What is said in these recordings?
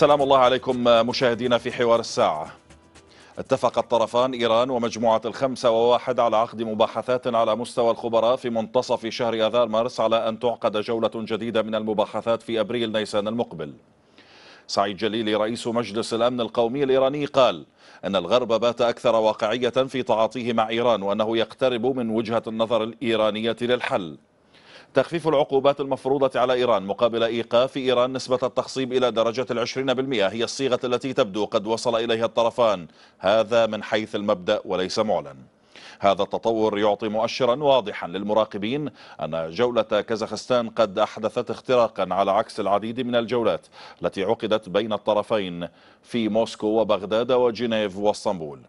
سلام الله عليكم مشاهدينا في حوار الساعة اتفق الطرفان إيران ومجموعة الخمسة وواحد على عقد مباحثات على مستوى الخبراء في منتصف شهر أذار مارس على أن تعقد جولة جديدة من المباحثات في أبريل نيسان المقبل سعيد جليلي رئيس مجلس الأمن القومي الإيراني قال أن الغرب بات أكثر واقعية في تعاطيه مع إيران وأنه يقترب من وجهة النظر الإيرانية للحل تخفيف العقوبات المفروضة على إيران مقابل إيقاف إيران نسبة التخصيب إلى درجة العشرين بالمئة هي الصيغة التي تبدو قد وصل إليها الطرفان هذا من حيث المبدأ وليس معلن هذا التطور يعطي مؤشرا واضحا للمراقبين أن جولة كازاخستان قد أحدثت اختراقا على عكس العديد من الجولات التي عقدت بين الطرفين في موسكو وبغداد وجنيف واسطنبول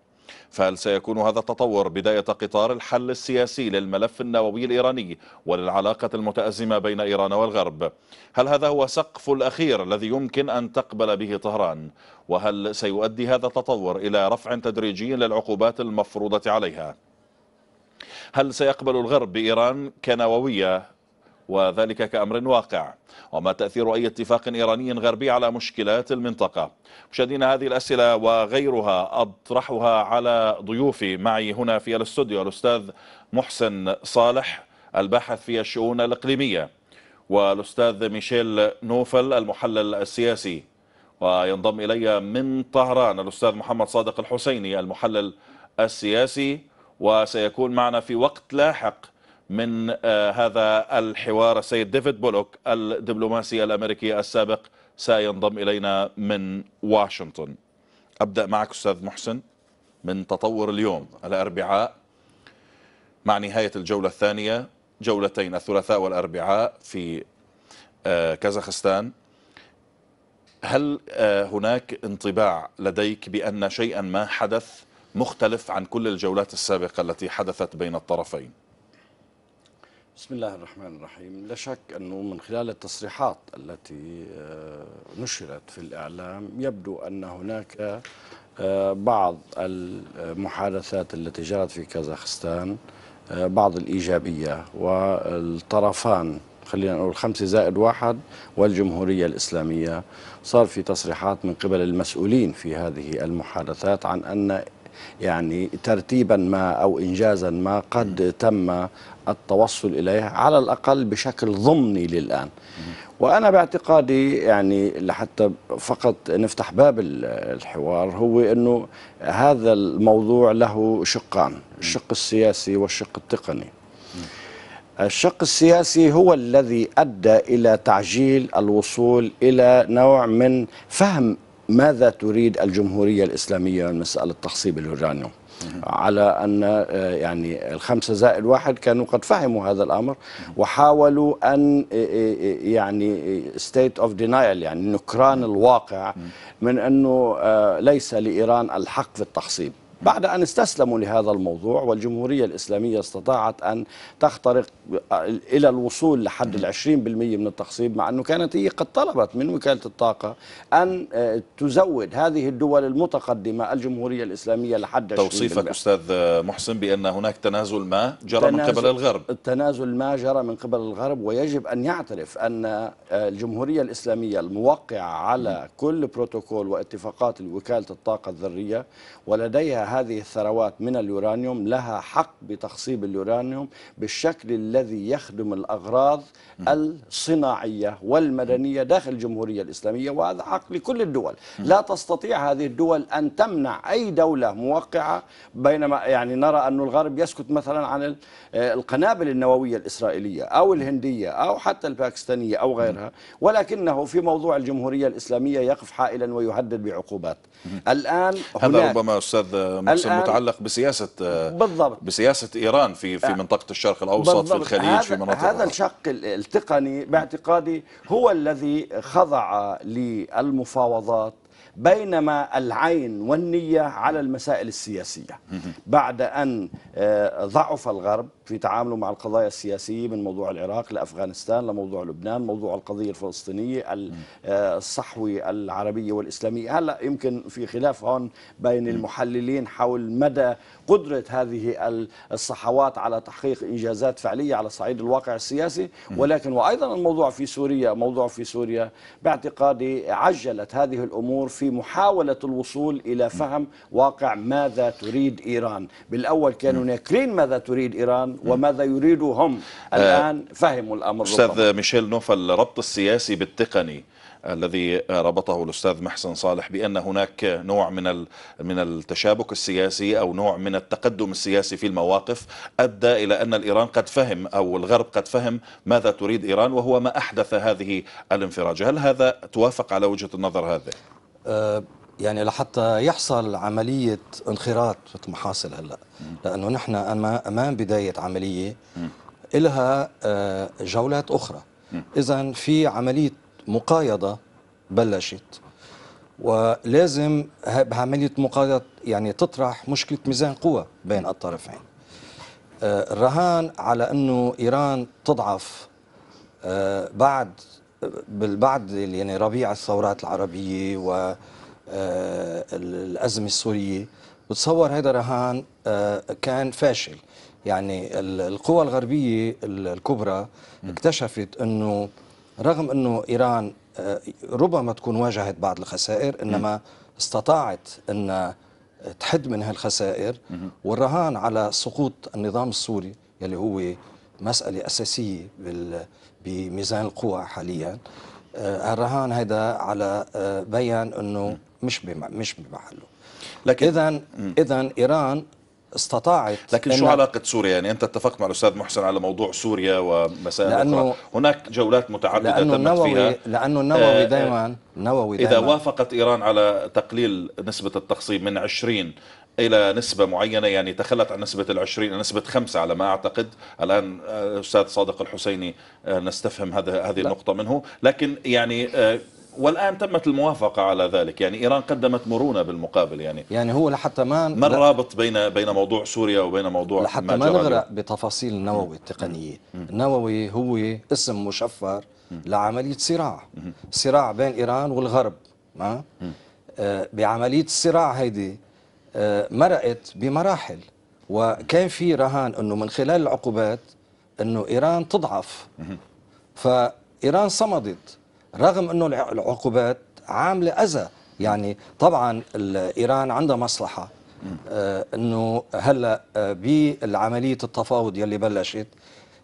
فهل سيكون هذا التطور بداية قطار الحل السياسي للملف النووي الإيراني وللعلاقة المتأزمة بين إيران والغرب هل هذا هو سقف الأخير الذي يمكن أن تقبل به طهران وهل سيؤدي هذا التطور إلى رفع تدريجي للعقوبات المفروضة عليها هل سيقبل الغرب بإيران كنووية وذلك كأمر واقع وما تأثير أي اتفاق إيراني غربي على مشكلات المنطقة مشاهدين هذه الأسئلة وغيرها أطرحها على ضيوفي معي هنا في الاستوديو الأستاذ محسن صالح الباحث في الشؤون الإقليمية والأستاذ ميشيل نوفل المحلل السياسي وينضم إلي من طهران الأستاذ محمد صادق الحسيني المحلل السياسي وسيكون معنا في وقت لاحق من آه، هذا الحوار السيد ديفيد بولوك الدبلوماسي الأمريكي السابق سينضم إلينا من واشنطن أبدأ معك أستاذ محسن من تطور اليوم الأربعاء مع نهاية الجولة الثانية جولتين الثلاثاء والأربعاء في آه، كازاخستان هل آه، هناك انطباع لديك بأن شيئا ما حدث مختلف عن كل الجولات السابقة التي حدثت بين الطرفين؟ بسم الله الرحمن الرحيم لا شك أنه من خلال التصريحات التي آه، نشرت في الإعلام يبدو أن هناك آه، بعض المحادثات التي جرت في كازاخستان آه، بعض الإيجابية والطرفان خلينا نقول خمسة زائد واحد والجمهورية الإسلامية صار في تصريحات من قبل المسؤولين في هذه المحادثات عن أن يعني ترتيبا ما أو إنجازا ما قد تم التوصل إليه على الأقل بشكل ضمني للآن وأنا باعتقادي يعني لحتى فقط نفتح باب الحوار هو أنه هذا الموضوع له شقان الشق السياسي والشق التقني الشق السياسي هو الذي أدى إلى تعجيل الوصول إلى نوع من فهم ماذا تريد الجمهورية الإسلامية من مسألة تخصيب اليورانيوم على أن آه، يعني الخمسة زائد واحد كانوا قد فهموا هذا الأمر وحاولوا أن آه، آه، يعني state of denial يعني نكران الواقع من أنه ليس لإيران الحق في التخصيب بعد أن استسلموا لهذا الموضوع والجمهورية الإسلامية استطاعت أن تخترق إلى الوصول لحد العشرين بالمئة من التخصيب مع أنه كانت هي قد طلبت من وكالة الطاقة أن آه، تزود هذه الدول المتقدمة الجمهورية الإسلامية لحد توصيفك أستاذ محسن بأن هناك تنازل ما جرى من قبل الغرب التنازل ما جرى من قبل الغرب ويجب أن يعترف أن آه، الجمهورية الإسلامية الموقعة على كل بروتوكول واتفاقات وكالة الطاقة الذرية ولديها هذه الثروات من اليورانيوم لها حق بتخصيب اليورانيوم بالشكل الذي يخدم الأغراض الصناعية والمدنية داخل الجمهورية الإسلامية وهذا حق لكل الدول لا تستطيع هذه الدول أن تمنع أي دولة موقعة بينما يعني نرى أن الغرب يسكت مثلا عن آه، القنابل النووية الإسرائيلية أو الهندية أو حتى الباكستانية أو غيرها ولكنه في موضوع الجمهورية الإسلامية يقف حائلا ويهدد بعقوبات الان هذا ربما استاذ مسلم متعلق بسياسه بالضبط بسياسه ايران في في آه. منطقه الشرق الاوسط في الخليج في مناطق هذا الشق التقني باعتقادي هو الذي خضع للمفاوضات بينما العين والنية على المسائل السياسية بعد أن آه، ضعف الغرب في تعامله مع القضايا السياسية من موضوع العراق لأفغانستان لموضوع لبنان موضوع القضية الفلسطينية آه، الصحوي العربية والإسلامية هلأ يمكن في خلاف هون بين المحللين حول مدى قدرة هذه الصحوات على تحقيق إنجازات فعلية على صعيد الواقع السياسي ولكن وأيضا الموضوع في سوريا موضوع في سوريا باعتقادي عجلت هذه الأمور في محاولة الوصول إلى فهم واقع ماذا تريد إيران بالأول كان هناك ماذا تريد إيران وماذا يريد هم آه، الآن فهموا الأمر أستاذ ربما. ميشيل نوفل الربط السياسي بالتقني الذي ربطه الاستاذ محسن صالح بان هناك نوع من من التشابك السياسي او نوع من التقدم السياسي في المواقف ادى الى ان الايران قد فهم او الغرب قد فهم ماذا تريد ايران وهو ما احدث هذه الانفراجه، هل هذا توافق على وجهه النظر هذه؟ آه، يعني لحتى يحصل عملية انخراط مثل ما حاصل هلا لأنه نحن أمام بداية عملية إلها آه، جولات أخرى إذا في عملية مقايضة بلشت ولازم بعملية مقايضة يعني تطرح مشكلة ميزان قوى بين الطرفين آه، الرهان على أنه إيران تضعف آه، بعد بالبعد يعني ربيع الثورات العربية و آه، الأزمة السورية بتصور هذا رهان آه، كان فاشل يعني القوى الغربية الكبرى اكتشفت أنه رغم أنه إيران آه، ربما تكون واجهت بعض الخسائر إنما استطاعت أن تحد من هالخسائر والرهان على سقوط النظام السوري يلي هو مسألة أساسية بميزان القوى حاليا الرهان هذا على بيان أنه مش مش بمحله لكن اذا اذا ايران استطاعت لكن شو علاقة سوريا يعني أنت اتفقت مع الأستاذ محسن على موضوع سوريا ومسائل لأنه أخرى هناك جولات متعددة لأنه تمت النووي فيها لأنه النووي آه، آه، دائما النووي دائما إذا وافقت إيران على تقليل نسبة التخصيب من 20 إلى نسبة معينة يعني تخلت عن نسبة 20 إلى نسبة خمسة على ما أعتقد الآن الأستاذ آه، صادق الحسيني نستفهم هذا هذه النقطة منه لكن يعني والآن تمت الموافقة على ذلك يعني إيران قدمت مرونة بالمقابل يعني يعني هو لحتى ما ما الرابط بين بين موضوع سوريا وبين موضوع لحتى ما, نغرق بتفاصيل النووي التقنية النووي هو اسم مشفر لعملية صراع صراع بين إيران والغرب ما آه، بعملية الصراع هيدي آه، مرقت بمراحل وكان في رهان أنه من خلال العقوبات أنه إيران تضعف فإيران صمدت رغم انه العقوبات عامله اذى يعني طبعا ايران عندها مصلحه آه، انه هلا آه، بالعمليه التفاوض يلي بلشت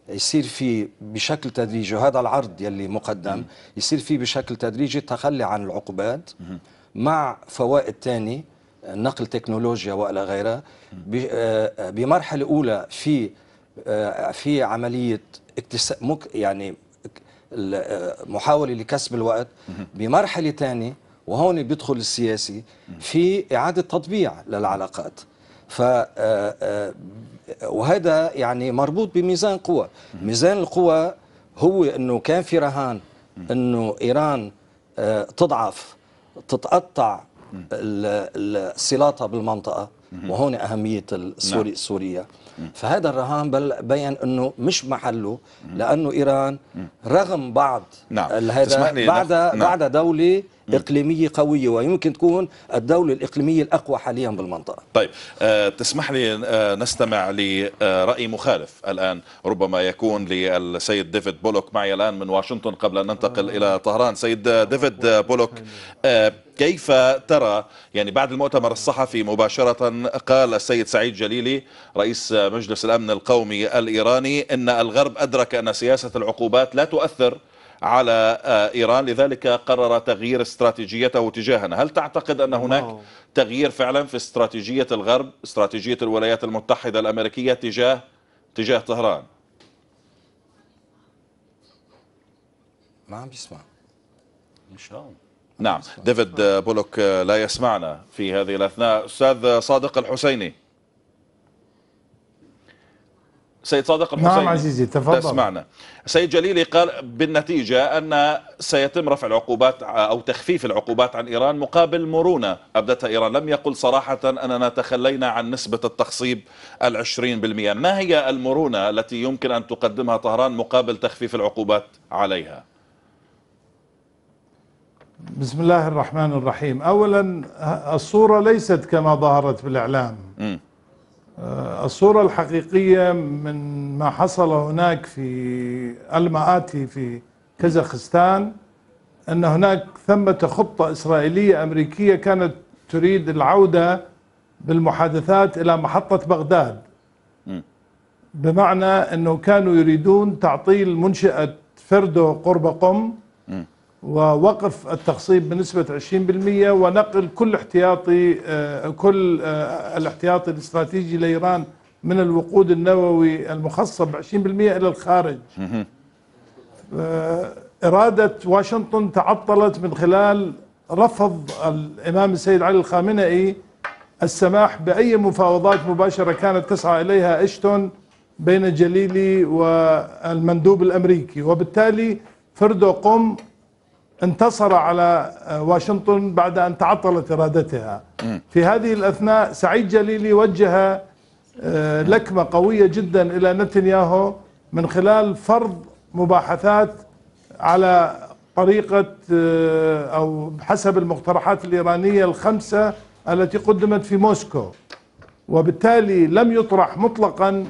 يصير في بشكل تدريجي وهذا العرض يلي مقدم يصير في بشكل تدريجي تخلي عن العقوبات مع فوائد ثانيه نقل تكنولوجيا والى غيرها آه، بمرحله اولى في في عمليه يعني آه، محاولة لكسب الوقت بمرحلة ثانية وهون بيدخل السياسي في إعادة تطبيع للعلاقات ف آه، آه، وهذا يعني مربوط بميزان قوى ميزان القوى هو أنه كان في رهان أنه إيران تضعف تتقطع صلاتها بالمنطقة وهون أهمية السوري نعم. سوريا فهذا الرهان بل بين أنه مش محله لأنه إيران رغم بعض نعم. هذا بعد, نعم. بعد دولة إقليمية قوية ويمكن تكون الدولة الإقليمية الأقوى حاليا بالمنطقة طيب آه، تسمح لي آه، نستمع لرأي مخالف الآن ربما يكون للسيد ديفيد بولوك معي الآن من واشنطن قبل أن ننتقل إلى طهران سيد ديفيد بولوك آه، كيف ترى يعني بعد المؤتمر الصحفي مباشرة قال السيد سعيد جليلي رئيس مجلس الأمن القومي الإيراني أن الغرب أدرك أن سياسة العقوبات لا تؤثر على آه، إيران لذلك قرر تغيير استراتيجيته تجاهنا هل تعتقد أن هناك تغيير فعلا في استراتيجية الغرب استراتيجية الولايات المتحدة الأمريكية تجاه تجاه طهران ما عم بيسمع ان شاء الله نعم ديفيد بولوك آه، لا يسمعنا في هذه الاثناء استاذ صادق الحسيني سيد صادق نعم الحسيني نعم عزيزي تفضل تسمعنا سيد جليلي قال بالنتيجة أن سيتم رفع العقوبات أو تخفيف العقوبات عن إيران مقابل مرونة أبدتها إيران لم يقل صراحة أننا تخلينا عن نسبة التخصيب العشرين بالمئة ما هي المرونة التي يمكن أن تقدمها طهران مقابل تخفيف العقوبات عليها بسم الله الرحمن الرحيم أولا الصورة ليست كما ظهرت الإعلام م. آه، الصورة الحقيقية من ما حصل هناك في المآتي في كازاخستان أن هناك ثمة خطة إسرائيلية أمريكية كانت تريد العودة بالمحادثات إلى محطة بغداد بمعنى أنه كانوا يريدون تعطيل منشأة فردو قرب قم ووقف التخصيب بنسبة 20% ونقل كل احتياطي آه، كل آه، الاحتياطي الاستراتيجي لإيران من الوقود النووي المخصب 20% إلى الخارج آه، إرادة واشنطن تعطلت من خلال رفض الإمام السيد علي الخامنئي السماح بأي مفاوضات مباشرة كانت تسعى إليها أشتون بين جليلي والمندوب الأمريكي وبالتالي فردو قم انتصر على آه، واشنطن بعد أن تعطلت إرادتها في هذه الأثناء سعيد جليلي وجه آه، لكمة قوية جدا إلى نتنياهو من خلال فرض مباحثات على طريقة آه، أو حسب المقترحات الإيرانية الخمسة التي قدمت في موسكو وبالتالي لم يطرح مطلقا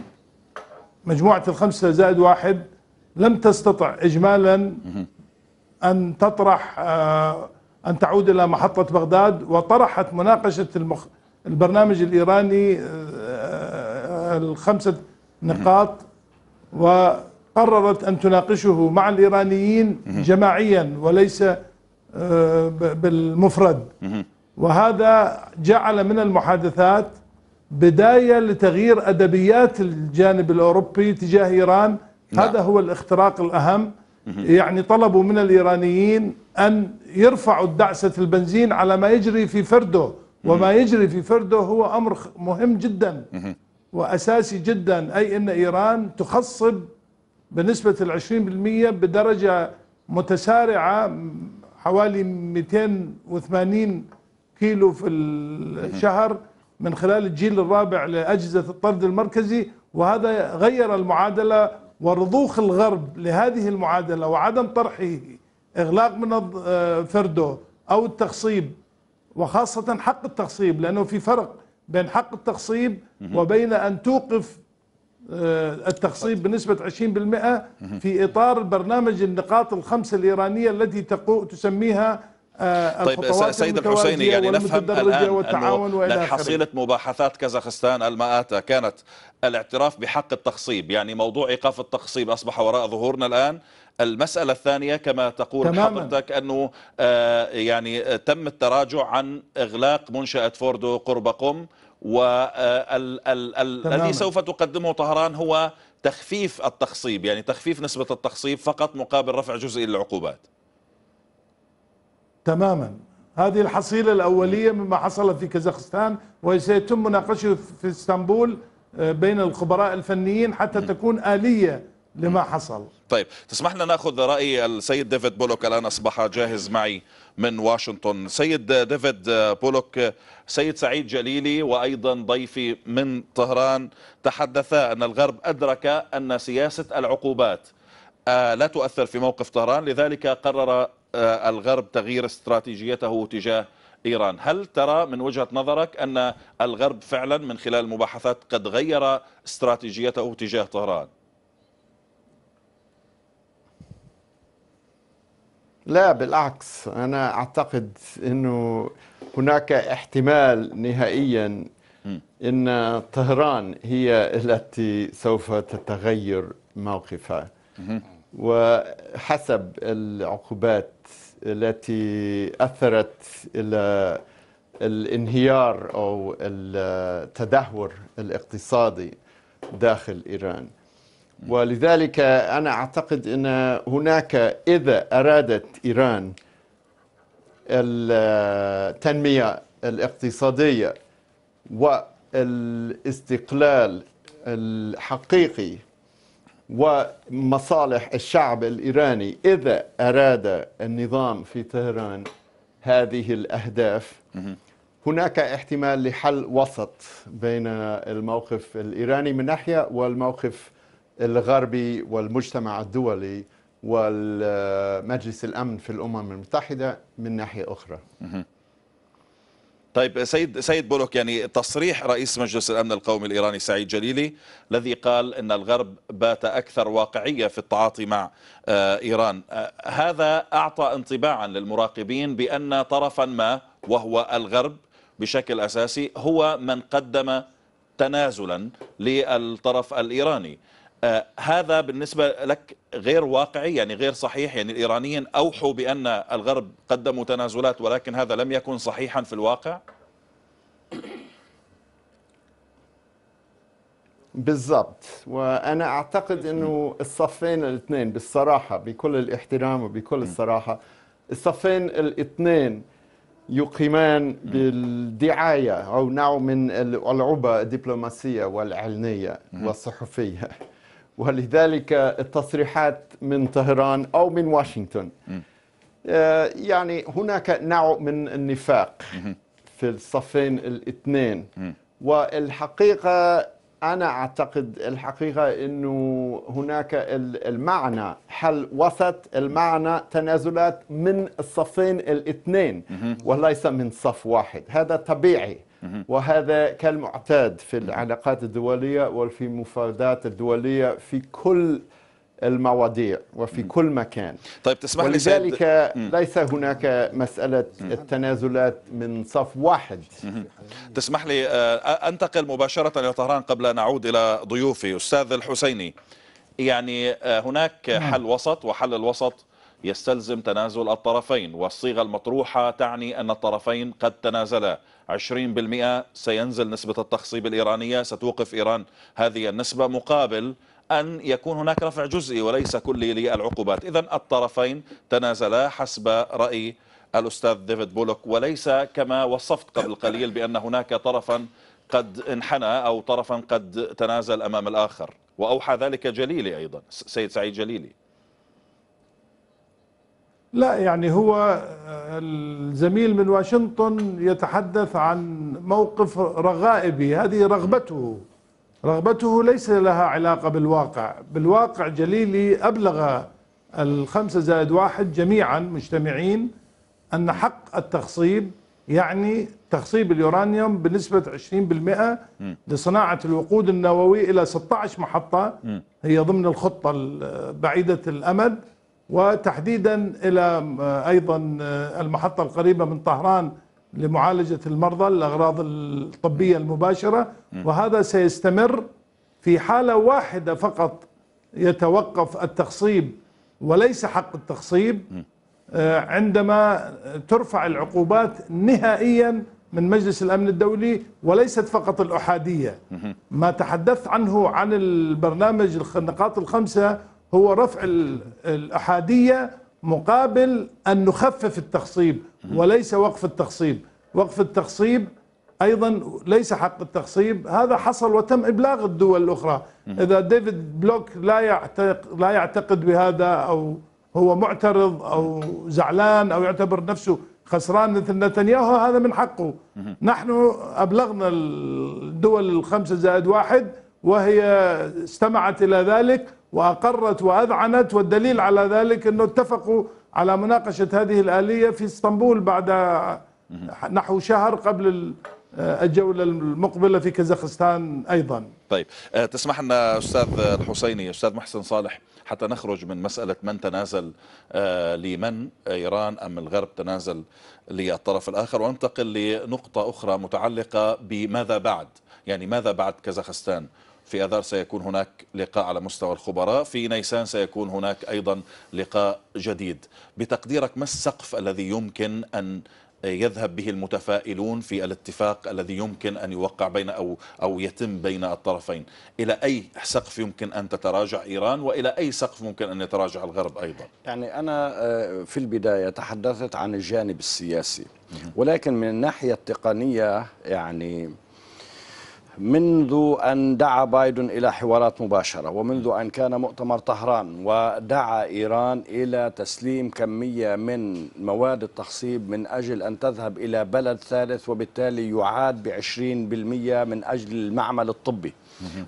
مجموعة الخمسة زائد واحد لم تستطع إجمالا أن تطرح آه، أن تعود إلى محطة بغداد وطرحت مناقشة المخ البرنامج الإيراني آه، آه، الخمسة نقاط وقررت أن تناقشه مع الإيرانيين جماعيا وليس بالمفرد وهذا جعل من المحادثات بداية لتغيير أدبيات الجانب الأوروبي تجاه إيران نعم. هذا هو الاختراق الأهم يعني طلبوا من الإيرانيين أن يرفعوا الدعسة البنزين على ما يجري في فرده وما يجري في فرده هو أمر مهم جدا وأساسي جدا أي أن إيران تخصب بنسبة العشرين بالمية بدرجة متسارعة حوالي 280 كيلو في الشهر من خلال الجيل الرابع لأجهزة الطرد المركزي وهذا غير المعادلة ورضوخ الغرب لهذه المعادلة وعدم طرحه إغلاق من آه، فردو أو التخصيب وخاصة حق التخصيب لأنه في فرق بين حق التخصيب وبين أن توقف آه، التخصيب بنسبة 20% في إطار برنامج النقاط الخمسة الإيرانية التي تسميها آه، طيب سيد الحسيني يعني نفهم الآن أنه حصيلة مباحثات كازاخستان المآتة كانت الاعتراف بحق التخصيب يعني موضوع إيقاف التخصيب أصبح وراء ظهورنا الآن المسألة الثانية كما تقول تماماً. حضرتك أنه آه، يعني تم التراجع عن إغلاق منشأة فوردو قرب قم والذي آه، سوف تقدمه طهران هو تخفيف التخصيب يعني تخفيف نسبة التخصيب فقط مقابل رفع جزئي للعقوبات تماما هذه الحصيلة الأولية مما حصل في كازاخستان وسيتم مناقشته في اسطنبول آه، بين الخبراء الفنيين حتى تكون آلية لما حصل طيب تسمح لنا ناخذ راي السيد ديفيد بولوك الان اصبح جاهز معي من واشنطن سيد ديفيد بولوك سيد سعيد جليلي وايضا ضيفي من طهران تحدثا ان الغرب ادرك ان سياسه العقوبات آه، لا تؤثر في موقف طهران لذلك قرر آه، الغرب تغيير استراتيجيته تجاه إيران هل ترى من وجهة نظرك أن الغرب فعلا من خلال المباحثات قد غير استراتيجيته تجاه طهران لا بالعكس أنا أعتقد أنه هناك احتمال نهائيا أن طهران هي التي سوف تتغير موقفها وحسب العقوبات التي أثرت إلى الانهيار أو التدهور الاقتصادي داخل إيران ولذلك أنا أعتقد أن هناك إذا أرادت إيران التنمية الاقتصادية والاستقلال الحقيقي ومصالح الشعب الإيراني إذا أراد النظام في طهران هذه الأهداف هناك احتمال لحل وسط بين الموقف الإيراني من ناحية والموقف الغربي والمجتمع الدولي والمجلس الأمن في الأمم المتحدة من ناحية أخرى طيب سيد سيد بولوك يعني تصريح رئيس مجلس الامن القومي الايراني سعيد جليلي الذي قال ان الغرب بات اكثر واقعيه في التعاطي مع آه، ايران آه، هذا اعطى انطباعا للمراقبين بان طرفا ما وهو الغرب بشكل اساسي هو من قدم تنازلا للطرف الايراني آه، هذا بالنسبة لك غير واقعي يعني غير صحيح يعني الإيرانيين أوحوا بأن الغرب قدموا تنازلات ولكن هذا لم يكن صحيحا في الواقع بالضبط وانا اعتقد انه الصفين الاثنين بالصراحه بكل الاحترام وبكل الصراحه الصفين الاثنين يقيمان بالدعايه او نوع من العبه الدبلوماسيه والعلنية والصحفيه ولذلك التصريحات من طهران أو من واشنطن آه، يعني هناك نوع من النفاق في الصفين الاثنين والحقيقة أنا أعتقد الحقيقة أنه هناك المعنى حل وسط المعنى تنازلات من الصفين الاثنين وليس من صف واحد هذا طبيعي وهذا كالمعتاد في العلاقات الدولية وفي المفردات الدولية في كل المواضيع وفي كل مكان طيب تسمح ولذلك لي سيد... ليس هناك مسألة التنازلات من صف واحد تسمح لي آه، أنتقل مباشرة إلى طهران قبل أن أعود إلى ضيوفي أستاذ الحسيني يعني آه، هناك نعم. حل وسط وحل الوسط يستلزم تنازل الطرفين والصيغة المطروحة تعني أن الطرفين قد تنازلا 20% سينزل نسبة التخصيب الإيرانية ستوقف إيران هذه النسبة مقابل أن يكون هناك رفع جزئي وليس كلي للعقوبات إذا الطرفين تنازلا حسب رأي الأستاذ ديفيد بولوك وليس كما وصفت قبل قليل بأن هناك طرفا قد انحنى أو طرفا قد تنازل أمام الآخر وأوحى ذلك جليلي أيضا سيد سعيد جليلي لا يعني هو آه، الزميل من واشنطن يتحدث عن موقف رغائبي هذه رغبته رغبته ليس لها علاقة بالواقع بالواقع جليلي أبلغ الخمسة زائد واحد جميعا مجتمعين أن حق التخصيب يعني تخصيب اليورانيوم بنسبة 20% لصناعة الوقود النووي إلى 16 محطة هي ضمن الخطة بعيدة الأمد وتحديدا إلى آه، أيضا آه، المحطة القريبة من طهران لمعالجة المرضى الأغراض الطبية المباشرة وهذا سيستمر في حالة واحدة فقط يتوقف التخصيب وليس حق التخصيب آه، عندما ترفع العقوبات نهائيا من مجلس الأمن الدولي وليست فقط الأحادية ما تحدثت عنه عن البرنامج النقاط الخمسة هو رفع الأحادية مقابل أن نخفف التخصيب وليس وقف التخصيب وقف التخصيب أيضا ليس حق التخصيب هذا حصل وتم إبلاغ الدول الأخرى إذا ديفيد بلوك لا يعتقد, لا يعتقد بهذا أو هو معترض أو زعلان أو يعتبر نفسه خسران مثل نتنياهو هذا من حقه نحن أبلغنا الدول الخمسة زائد واحد وهي استمعت إلى ذلك وأقرت وأذعنت والدليل على ذلك أنه اتفقوا على مناقشة هذه الآلية في اسطنبول بعد نحو شهر قبل آه، الجولة المقبلة في كازاخستان أيضا طيب آه، تسمح لنا أستاذ الحسيني أستاذ محسن صالح حتى نخرج من مسألة من تنازل آه، لمن إيران أم الغرب تنازل للطرف الآخر وننتقل لنقطة أخرى متعلقة بماذا بعد يعني ماذا بعد كازاخستان في أذار سيكون هناك لقاء على مستوى الخبراء في نيسان سيكون هناك أيضا لقاء جديد بتقديرك ما السقف الذي يمكن أن يذهب به المتفائلون في الاتفاق الذي يمكن أن يوقع بين أو, أو يتم بين الطرفين إلى أي سقف يمكن أن تتراجع إيران وإلى أي سقف ممكن أن يتراجع الغرب أيضا يعني أنا آه، في البداية تحدثت عن الجانب السياسي ولكن من الناحية التقنية يعني منذ أن دعا بايدن إلى حوارات مباشرة ومنذ أن كان مؤتمر طهران ودعا إيران إلى تسليم كمية من مواد التخصيب من أجل أن تذهب إلى بلد ثالث وبالتالي يعاد بعشرين بالمية من أجل المعمل الطبي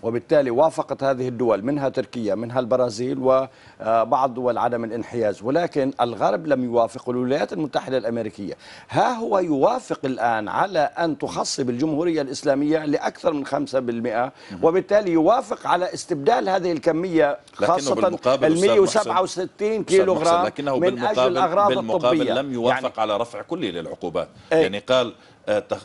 وبالتالي وافقت هذه الدول منها تركيا منها البرازيل وبعض آه، دول عدم الانحياز ولكن الغرب لم يوافق الولايات المتحدة الأمريكية ها هو يوافق الآن على أن تخصب الجمهورية الإسلامية لأكثر من 5% وبالتالي يوافق على استبدال هذه الكمية خاصة ال 167 كيلو غرام لكنه من أجل الأغراض بالمقابل لم يوافق يعني على رفع كلي للعقوبات إيه. يعني قال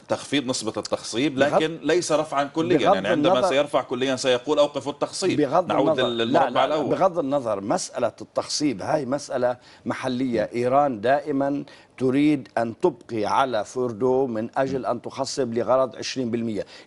تخفيض نسبة التخصيب لكن ليس رفعا كليا يعني عندما سيرفع كليا سيقول أوقف التخصيب بغض نعود للمربع الأول بغض النظر مسألة التخصيب هاي مسألة محلية إيران دائما تريد أن تبقي على فوردو من أجل أن تخصب لغرض 20%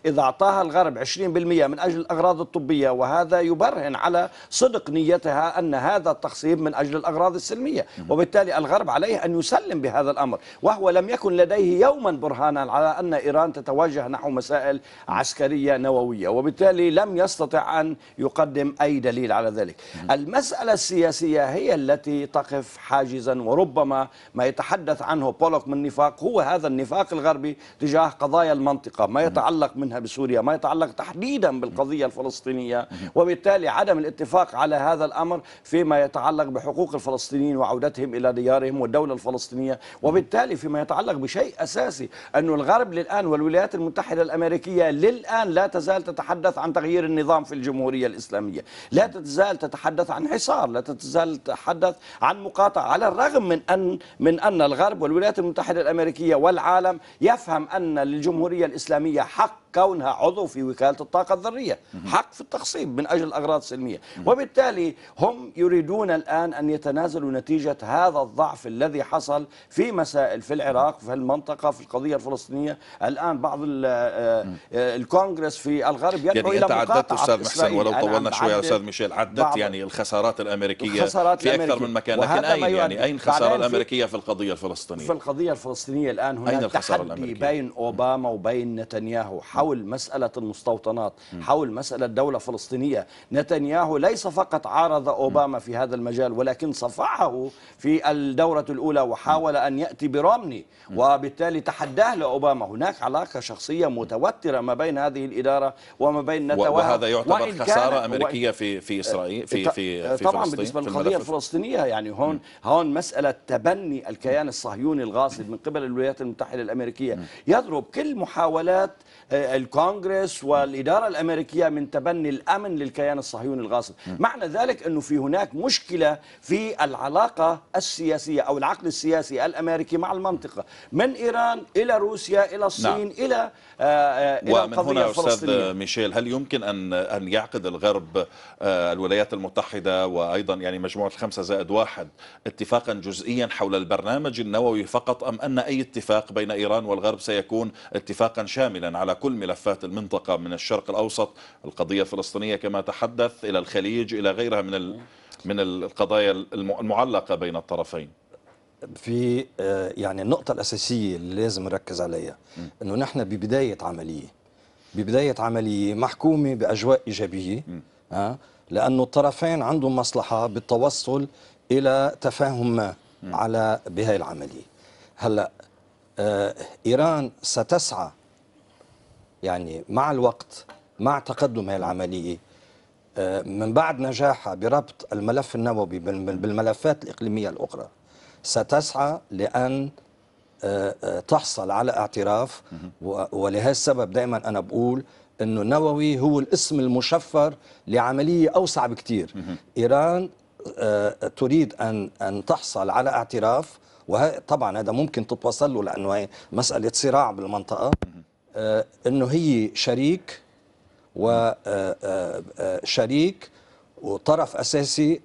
إذا أعطاها الغرب 20% من أجل الأغراض الطبية وهذا يبرهن على صدق نيتها أن هذا التخصيب من أجل الأغراض السلمية وبالتالي الغرب عليه أن يسلم بهذا الأمر وهو لم يكن لديه يوما برهانا على أن إيران تتوجه نحو مسائل عسكرية نووية وبالتالي لم يستطع أن يقدم أي دليل على ذلك المسألة السياسية هي التي تقف حاجزا وربما ما يتحدث تحدث عنه بولوك من نفاق هو هذا النفاق الغربي تجاه قضايا المنطقة ما يتعلق منها بسوريا ما يتعلق تحديدا بالقضية الفلسطينية وبالتالي عدم الاتفاق على هذا الأمر فيما يتعلق بحقوق الفلسطينيين وعودتهم إلى ديارهم والدولة الفلسطينية وبالتالي فيما يتعلق بشيء أساسي أن الغرب للآن والولايات المتحدة الأمريكية للآن لا تزال تتحدث عن تغيير النظام في الجمهورية الإسلامية لا تزال تتحدث عن حصار لا تزال تتحدث عن مقاطعة على الرغم من أن من أن الغرب الغرب والولايات المتحدة الأمريكية والعالم يفهم أن للجمهورية الإسلامية حق كونها عضو في وكالة الطاقة الذرية حق في التخصيب من أجل الأغراض السلمية وبالتالي هم يريدون الآن أن يتنازلوا نتيجة هذا الضعف الذي حصل في مسائل في العراق في المنطقة في القضية الفلسطينية الآن بعض آه، آه، الكونغرس في الغرب يدعو يعني إلى تعددت أستاذ محسن ولو طولنا شوية أستاذ ميشيل عدت يعني الخسارات الأمريكية الخسارات في أكثر من مكان لكن أين يعني أين الخسارة الأمريكية في القضية الفلسطينية في القضية الفلسطينية الآن هناك تحدي بين أوباما وبين نتنياهو حول حول مسألة المستوطنات حول مسألة دولة فلسطينية نتنياهو ليس فقط عارض أوباما في هذا المجال ولكن صفعه في الدورة الأولى وحاول أن يأتي برامني وبالتالي تحداه لأوباما هناك علاقة شخصية متوترة ما بين هذه الإدارة وما بين نتنياهو وهذا يعتبر خسارة أمريكية في في إسرائيل في في, في طبعا بالنسبة للقضية الفلسطينية يعني هون هون مسألة تبني الكيان الصهيوني الغاصب من قبل الولايات المتحدة الأمريكية يضرب كل محاولات آه، الكونغرس والإدارة الأمريكية من تبني الأمن للكيان الصهيوني الغاصب معنى ذلك أنه في هناك مشكلة في العلاقة السياسية أو العقل السياسي الأمريكي مع المنطقة من إيران إلى روسيا إلى نعم. الصين نعم. إلى آه إلى ومن القضية هنا أستاذ ميشيل هل يمكن أن أن يعقد الغرب آه الولايات المتحدة وأيضا يعني مجموعة الخمسة زائد واحد اتفاقا جزئيا حول البرنامج النووي فقط أم أن أي اتفاق بين إيران والغرب سيكون اتفاقا شاملا على كل ملفات المنطقة من الشرق الأوسط القضية الفلسطينية كما تحدث إلى الخليج إلى غيرها من من القضايا المعلقة بين الطرفين في آه، يعني النقطة الأساسية اللي لازم نركز عليها أنه نحن ببداية عملية ببداية عملية محكومة بأجواء إيجابية أه؟ لأنه الطرفين عندهم مصلحة بالتوصل إلى تفاهم ما على بهاي العملية هلأ آه، إيران ستسعى يعني مع الوقت مع تقدم هذه العملية آه، من بعد نجاحها بربط الملف النووي بالملفات الإقليمية الأخرى ستسعى لأن آه، آه، تحصل على اعتراف ولهذا السبب دائما أنا بقول أنه النووي هو الاسم المشفر لعملية أوسع بكثير إيران تريد أن أن تحصل على اعتراف وطبعا هذا ممكن تتوصل له لأنه مسألة صراع بالمنطقة آه، انه هي شريك وشريك آه، آه، وطرف اساسي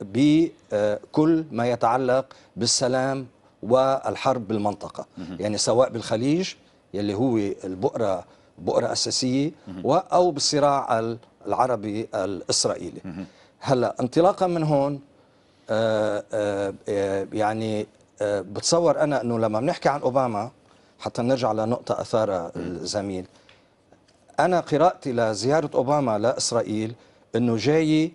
بكل ما يتعلق بالسلام والحرب بالمنطقه يعني سواء بالخليج يلي هو البؤره بؤره اساسيه او بالصراع العربي الاسرائيلي هلا انطلاقا من هون يعني بتصور انا انه لما بنحكي عن اوباما حتى نرجع لنقطة أثارها الزميل أنا قراءتي لزيارة أوباما لإسرائيل أنه جاي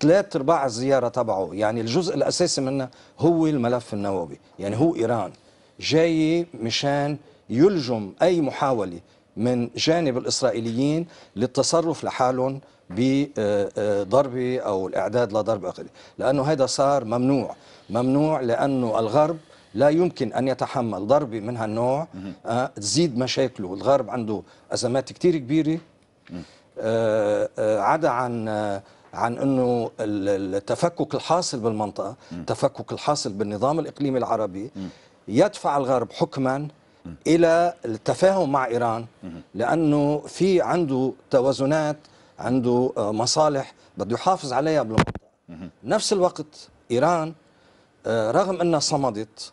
ثلاث أرباع الزيارة تبعه يعني الجزء الأساسي منها هو الملف النووي يعني هو إيران جاي مشان يلجم أي محاولة من جانب الإسرائيليين للتصرف لحالهم بضربة أو الإعداد لضرب أخرى لأنه هذا صار ممنوع ممنوع لأنه الغرب لا يمكن أن يتحمل ضربة من هالنوع آه تزيد مشاكله الغرب عنده أزمات كتير كبيرة آه آه عدا عن آه عن انه التفكك الحاصل بالمنطقه، التفكك الحاصل بالنظام الاقليمي العربي يدفع الغرب حكما الى التفاهم مع ايران لانه في عنده توازنات عنده آه، مصالح بده يحافظ عليها بالمنطقه. نفس الوقت ايران آه، رغم انها صمدت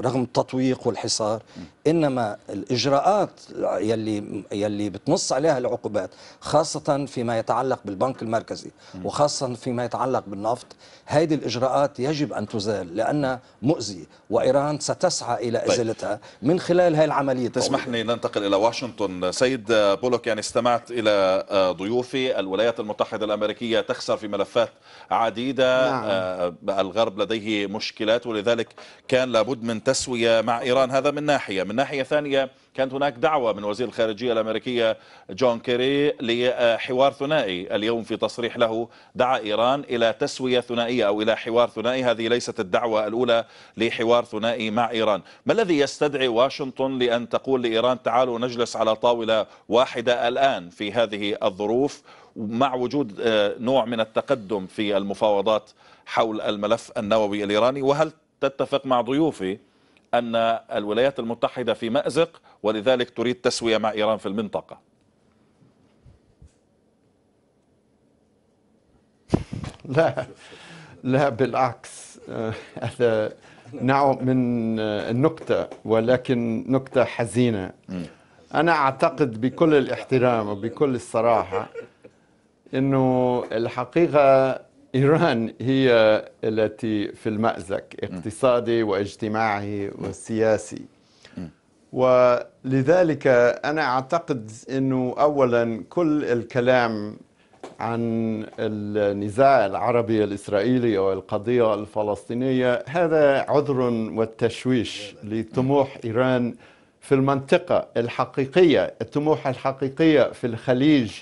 رغم التطويق والحصار انما الاجراءات يلي يلي بتنص عليها العقوبات خاصه فيما يتعلق بالبنك المركزي وخاصه فيما يتعلق بالنفط هذه الاجراءات يجب ان تزال لانها مؤذيه وايران ستسعى الى طيب. ازالتها من خلال هذه العمليه تسمح لي ننتقل الى واشنطن سيد بولوك يعني استمعت الى آه، ضيوفي الولايات المتحده الامريكيه تخسر في ملفات عديده نعم. آه، الغرب لديه مشكلات ولذلك كان لابد لابد من تسوية مع إيران هذا من ناحية من ناحية ثانية كانت هناك دعوة من وزير الخارجية الأمريكية جون كيري لحوار ثنائي اليوم في تصريح له دعا إيران إلى تسوية ثنائية أو إلى حوار ثنائي هذه ليست الدعوة الأولى لحوار ثنائي مع إيران ما الذي يستدعي واشنطن لأن تقول لإيران تعالوا نجلس على طاولة واحدة الآن في هذه الظروف مع وجود آه، نوع من التقدم في المفاوضات حول الملف النووي الإيراني وهل تتفق مع ضيوفي أن الولايات المتحدة في مأزق ولذلك تريد تسوية مع إيران في المنطقة لا لا بالعكس هذا نوع من النكتة ولكن نكتة حزينة أنا أعتقد بكل الاحترام وبكل الصراحة أنه الحقيقة إيران هي التي في المأزق اقتصادي واجتماعي وسياسي ولذلك أنا أعتقد أنه أولا كل الكلام عن النزاع العربي الإسرائيلي أو القضية الفلسطينية هذا عذر والتشويش لطموح إيران في المنطقة الحقيقية الطموح الحقيقية في الخليج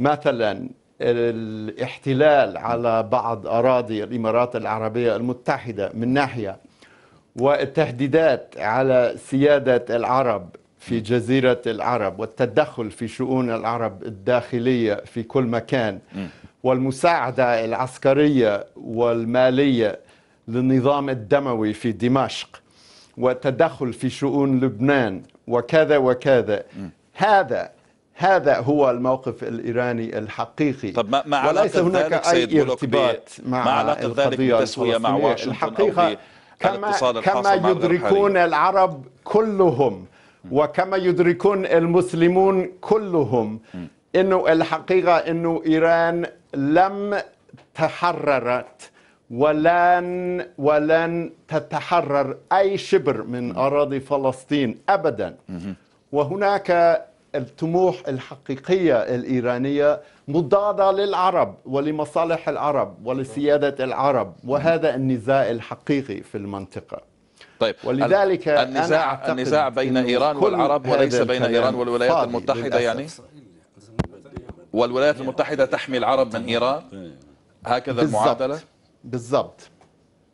مثلا الاحتلال على بعض أراضي الإمارات العربية المتحدة من ناحية والتهديدات على سيادة العرب في جزيرة العرب والتدخل في شؤون العرب الداخلية في كل مكان والمساعدة العسكرية والمالية للنظام الدموي في دمشق والتدخل في شؤون لبنان وكذا وكذا هذا هذا هو الموقف الإيراني الحقيقي طب ما, ما وليس هناك أي ارتباط مع, مع علاقة ذلك مع واشنطن الحقيقة كما, كما يدركون العرب كلهم وكما يدركون المسلمون كلهم انه الحقيقه انه ايران لم تحررت ولن ولن تتحرر اي شبر من اراضي فلسطين ابدا وهناك الطموح الحقيقية الإيرانية مضادة للعرب ولمصالح العرب ولسيادة العرب وهذا النزاع الحقيقي في المنطقة طيب ولذلك النزاع النزاع بين إيران والعرب وليس بين إيران والولايات المتحدة يعني والولايات المتحدة تحمي العرب من إيران هكذا بالزبط. المعادلة بالضبط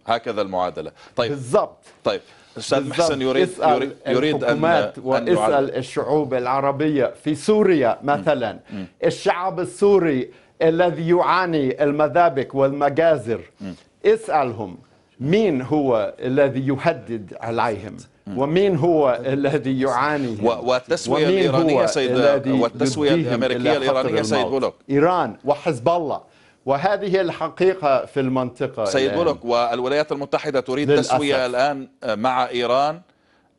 هكذا المعادلة طيب بالضبط طيب استاذ محسن يريد اسأل يريد أن واسال أن الشعوب العربيه في سوريا مثلا م. الشعب السوري الذي يعاني المذابك والمجازر م. اسالهم مين هو الذي يهدد عليهم ومين هو الذي يعاني والتسويه الايرانيه سيد والتسويه الامريكيه الايرانيه سيد بولوك ايران وحزب الله وهذه الحقيقة في المنطقة سيد بولك والولايات المتحدة تريد للأسف. تسوية الآن مع إيران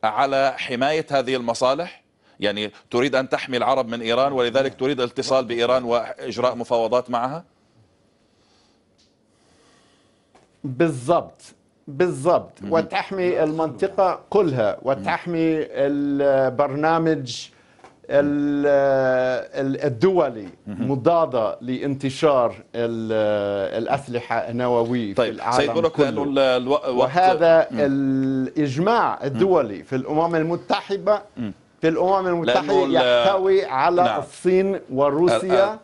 على حماية هذه المصالح يعني تريد أن تحمي العرب من إيران ولذلك تريد الاتصال بإيران وإجراء مفاوضات معها بالضبط بالضبط وتحمي المنطقة كلها وتحمي البرنامج الدولي مضادة لانتشار الأسلحة النووية طيب في العالم سيد بروك لأنه الوقت وهذا الإجماع الدولي في الأمم المتحدة في الأمم المتحدة يحتوي على نعم. الصين وروسيا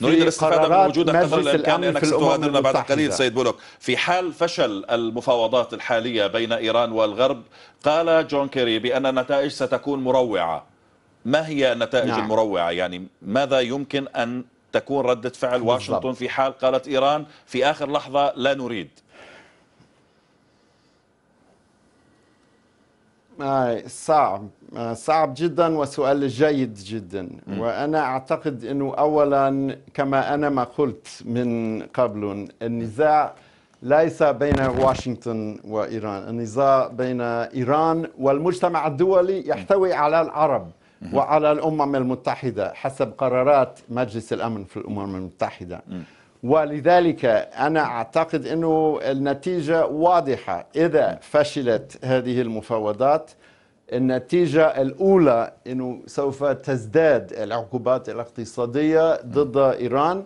نريد الاستفاده من وجودك قدر الامكان انك ستغادرنا بعد قليل سيد بولوك في حال فشل المفاوضات الحاليه بين ايران والغرب قال جون كيري بان النتائج ستكون مروعه ما هي نتائج نعم. المروعة يعني ماذا يمكن أن تكون ردة فعل واشنطن في حال قالت إيران في آخر لحظة لا نريد آه، صعب آه، صعب جدا وسؤال جيد جدا م. وانا اعتقد انه اولا كما انا ما قلت من قبل النزاع ليس بين واشنطن وايران النزاع بين ايران والمجتمع الدولي يحتوي على العرب وعلى الأمم المتحدة حسب قرارات مجلس الأمن في الأمم المتحدة ولذلك أنا أعتقد أنه النتيجة واضحة إذا فشلت هذه المفاوضات النتيجة الأولى أنه سوف تزداد العقوبات الاقتصادية ضد إيران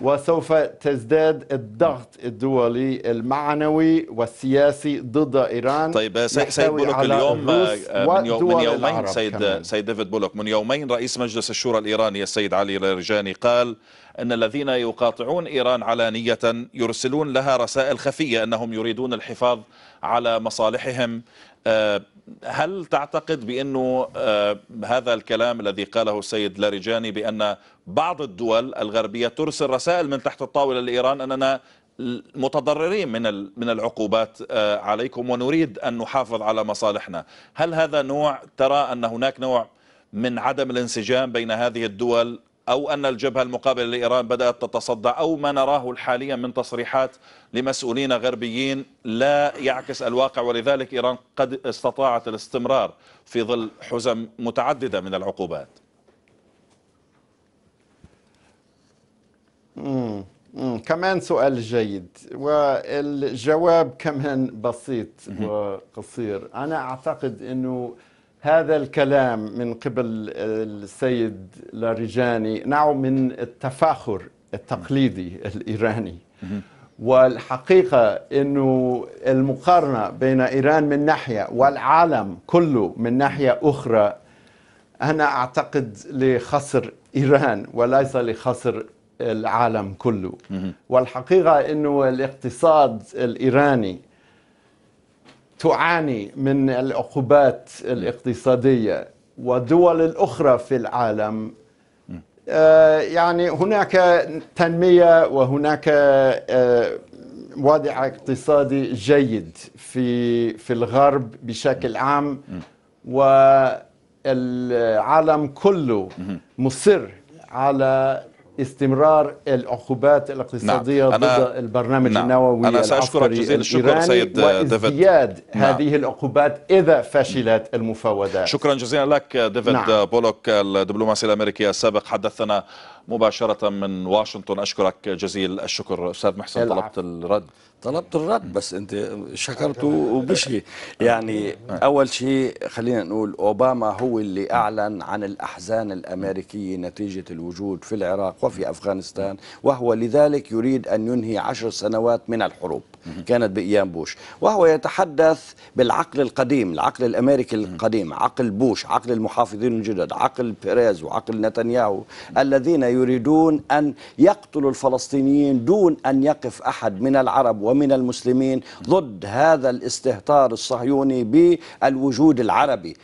وسوف تزداد الضغط الدولي المعنوي والسياسي ضد ايران طيب سيد بولوك اليوم آه، من, يوم من يومين سيد كمان. سيد ديفيد بولوك من يومين رئيس مجلس الشورى الايراني السيد علي الرجاني قال ان الذين يقاطعون ايران علانيه يرسلون لها رسائل خفيه انهم يريدون الحفاظ على مصالحهم آه، هل تعتقد بأنه آه، هذا الكلام الذي قاله السيد لاريجاني بأن بعض الدول الغربية ترسل رسائل من تحت الطاولة لإيران أننا متضررين من من العقوبات آه، عليكم ونريد أن نحافظ على مصالحنا هل هذا نوع ترى أن هناك نوع من عدم الانسجام بين هذه الدول أو أن الجبهة المقابلة لإيران بدأت تتصدى أو ما نراه حاليا من تصريحات لمسؤولين غربيين لا يعكس الواقع ولذلك إيران قد استطاعت الاستمرار في ظل حزم متعددة من العقوبات مم. مم. كمان سؤال جيد والجواب كمان بسيط وقصير أنا أعتقد أنه هذا الكلام من قبل السيد لاريجاني نوع من التفاخر التقليدي الإيراني والحقيقة أنه المقارنة بين إيران من ناحية والعالم كله من ناحية أخرى أنا أعتقد لخسر إيران وليس لخسر العالم كله والحقيقة أنه الاقتصاد الإيراني تعاني من العقوبات الاقتصادية ودول الأخرى في العالم آه، يعني هناك تنمية وهناك آه، وضع اقتصادي جيد في في الغرب بشكل عام والعالم كله مصر على استمرار العقوبات الاقتصادية نعم. ضد البرنامج نعم. النووي أنا سأشكرك جزيل الشكر سيد ديفيد نعم. هذه العقوبات إذا فشلت المفاوضات شكرا جزيلا لك ديفيد نعم. بولوك الدبلوماسي الأمريكي السابق حدثنا مباشرة من واشنطن أشكرك جزيل الشكر أستاذ محسن طلبت الرد طلبت الرد بس أنت شكرته وبشي يعني أول شيء خلينا نقول أوباما هو اللي أعلن عن الأحزان الأمريكية نتيجة الوجود في العراق وفي أفغانستان وهو لذلك يريد أن ينهي عشر سنوات من الحروب كانت بأيام بوش وهو يتحدث بالعقل القديم العقل الأمريكي القديم عقل بوش عقل المحافظين الجدد عقل بيريز وعقل نتنياهو الذين يريدون أن يقتلوا الفلسطينيين دون أن يقف أحد من العرب ومن المسلمين ضد هذا الاستهتار الصهيوني بالوجود العربي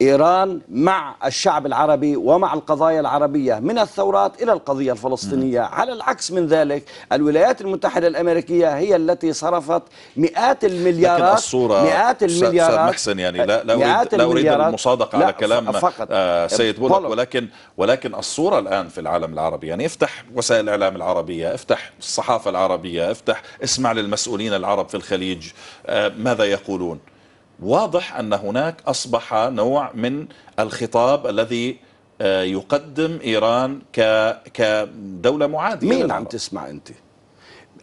إيران مع الشعب العربي ومع القضايا العربية من الثورات إلى القضية الفلسطينية على العكس من ذلك الولايات المتحدة الأمريكية هي التي صرفت مئات المليارات لكن الصورة مئات المليارات سيد محسن يعني لا, لا أريد, لا أريد المصادقة على كلام فقط آه سيد بولك ولكن ولكن الصورة الآن في العالم العربي يعني افتح وسائل الإعلام العربية افتح الصحافة العربية افتح اسمع للمسؤولين العرب في الخليج آه ماذا يقولون واضح أن هناك أصبح نوع من الخطاب الذي آه، يقدم إيران كدولة معادية مين عم تسمع أنت؟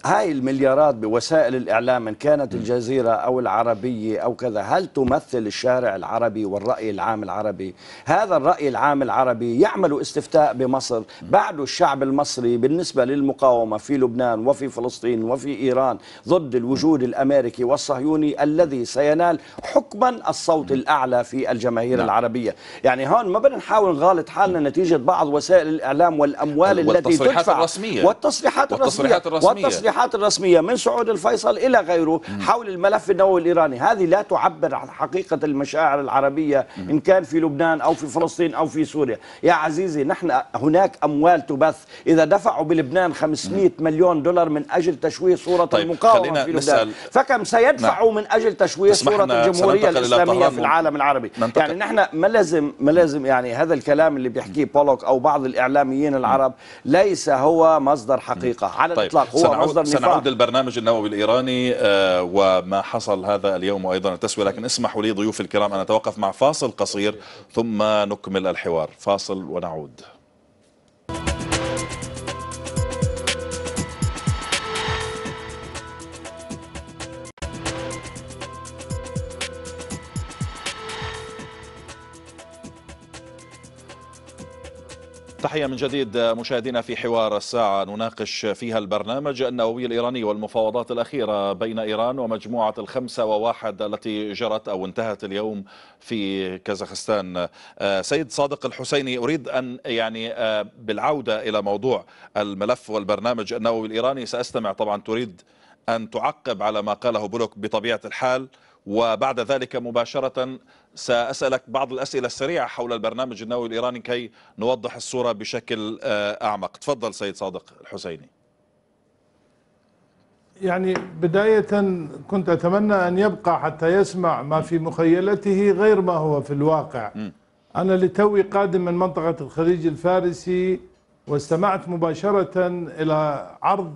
هاي المليارات بوسائل الإعلام إن كانت الجزيرة أو العربية أو كذا هل تمثل الشارع العربي والرأي العام العربي هذا الرأي العام العربي يعمل استفتاء بمصر بعد الشعب المصري بالنسبة للمقاومة في لبنان وفي فلسطين وفي إيران ضد الوجود الأمريكي والصهيوني الذي سينال حكما الصوت الأعلى في الجماهير نعم. العربية يعني هون ما بدنا نحاول نغالط حالنا نتيجة بعض وسائل الإعلام والأموال التي تدفع الرسمية والتصريحات الرسمية والتصريحات الرسمية والتصريحات التصريحات الرسمية من سعود الفيصل إلى غيره حول الملف النووي الإيراني هذه لا تعبر عن حقيقة المشاعر العربية إن كان في لبنان أو في فلسطين أو في سوريا يا عزيزي نحن هناك أموال تبث إذا دفعوا بلبنان 500 مليون دولار من أجل تشويه صورة طيب المقاومة في لبنان فكم سيدفعوا نعم. من أجل تشويه صورة الجمهورية الإسلامية في العالم العربي ننتقل. يعني نحن ما لازم ما لازم يعني هذا الكلام اللي بيحكيه بولوك أو بعض الإعلاميين العرب ليس هو مصدر حقيقة على طيب. الإطلاق هو مصدر مصدر نفاق سنعود للبرنامج النووي الإيراني آه، وما حصل هذا اليوم وأيضا التسوية لكن اسمحوا لي ضيوف الكرام أن أتوقف مع فاصل قصير ثم نكمل الحوار فاصل ونعود تحية من جديد مشاهدينا في حوار الساعة نناقش فيها البرنامج النووي الإيراني والمفاوضات الأخيرة بين إيران ومجموعة الخمسة وواحد التي جرت أو انتهت اليوم في كازاخستان آه، سيد صادق الحسيني أريد أن يعني آه، بالعودة إلى موضوع الملف والبرنامج النووي الإيراني سأستمع طبعا تريد أن تعقب على ما قاله بلوك بطبيعة الحال وبعد ذلك مباشرة سأسألك بعض الأسئلة السريعة حول البرنامج النووي الإيراني كي نوضح الصورة بشكل آه، أعمق تفضل سيد صادق الحسيني يعني بداية كنت أتمنى أن يبقى حتى يسمع ما في مخيلته غير ما هو في الواقع أنا لتوي قادم من منطقة الخليج الفارسي واستمعت مباشرة إلى عرض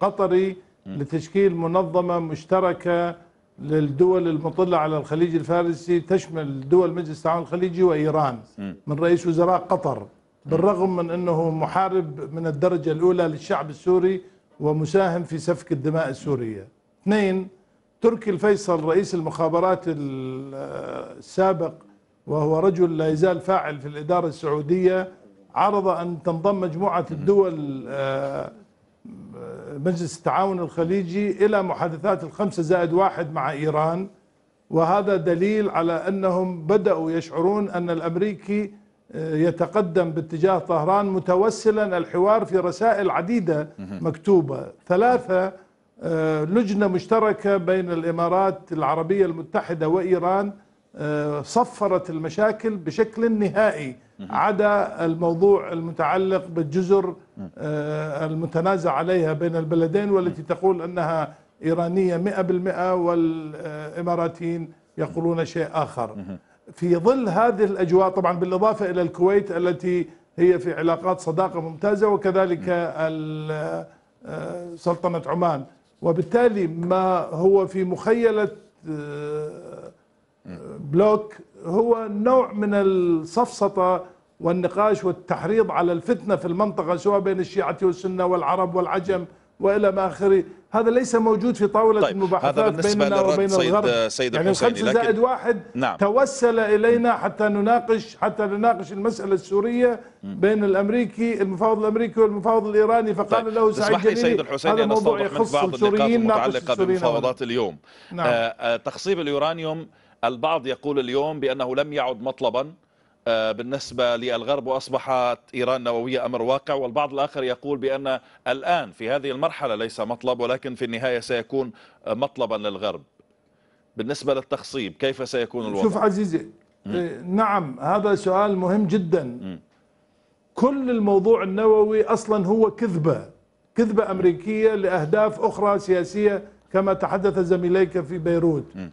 قطري لتشكيل منظمة مشتركة للدول المطلة على الخليج الفارسي تشمل دول مجلس التعاون الخليجي وإيران من رئيس وزراء قطر بالرغم من أنه محارب من الدرجة الأولى للشعب السوري ومساهم في سفك الدماء السورية اثنين تركي الفيصل رئيس المخابرات السابق وهو رجل لا يزال فاعل في الإدارة السعودية عرض أن تنضم مجموعة الدول آه، مجلس التعاون الخليجي إلى محادثات الخمسة زائد واحد مع إيران وهذا دليل على أنهم بدأوا يشعرون أن الأمريكي آه، يتقدم باتجاه طهران متوسلا الحوار في رسائل عديدة مكتوبة ثلاثة آه، لجنة مشتركة بين الإمارات العربية المتحدة وإيران آه، صفرت المشاكل بشكل نهائي عدا الموضوع المتعلق بالجزر آه، المتنازع عليها بين البلدين والتي تقول أنها إيرانية مئة بالمئة والإماراتيين يقولون شيء آخر في ظل هذه الأجواء طبعا بالإضافة إلى الكويت التي هي في علاقات صداقة ممتازة وكذلك آه، سلطنة عمان وبالتالي ما هو في مخيلة آه، بلوك هو نوع من السفسطة والنقاش والتحريض على الفتنة في المنطقة سواء بين الشيعة والسنة والعرب والعجم والى ما اخره هذا ليس موجود في طاوله طيب المباحثات بيننا وبين سيد الغرب سيد يعني الخمسه زائد واحد نعم توسل الينا حتى نناقش حتى نناقش المساله السوريه بين الامريكي المفاوض الامريكي والمفاوض الايراني فقال طيب له سعيد جليل سيد الحسين ان استوضح يخص بعض النقاط المتعلقه بمفاوضات اليوم نعم. آه،, آه تخصيب اليورانيوم البعض يقول اليوم بانه لم يعد مطلبا آه، بالنسبة للغرب وأصبحت إيران نووية أمر واقع والبعض الآخر يقول بأن الآن في هذه المرحلة ليس مطلب ولكن في النهاية سيكون مطلبا للغرب بالنسبة للتخصيب كيف سيكون الوضع؟ شوف عزيزي مم. آه، نعم هذا سؤال مهم جدا مم. كل الموضوع النووي أصلا هو كذبة كذبة أمريكية لأهداف أخرى سياسية كما تحدث زميليك في بيروت مم.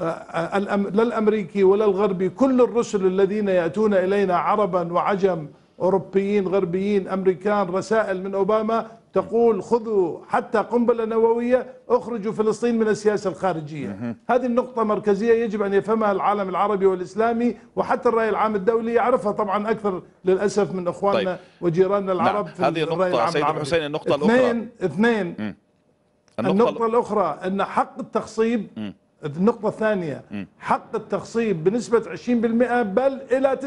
لا الأمريكي ولا الغربي كل الرسل الذين يأتون إلينا عربا وعجم أوروبيين غربيين أمريكان رسائل من أوباما تقول خذوا حتى قنبلة نووية اخرجوا فلسطين من السياسة الخارجية هذه النقطة مركزية يجب أن يفهمها العالم العربي والإسلامي وحتى الرأي العام الدولي يعرفها طبعا أكثر للأسف من أخواننا طيب. وجيراننا نعم. العرب نعم. في هذه النقطة سيد حسين النقطة اثنين الأخرى اثنين, اثنين النقطة, النقطة الأخرى أن حق التخصيب م. النقطة الثانية حق التخصيب بنسبة 20% بل إلى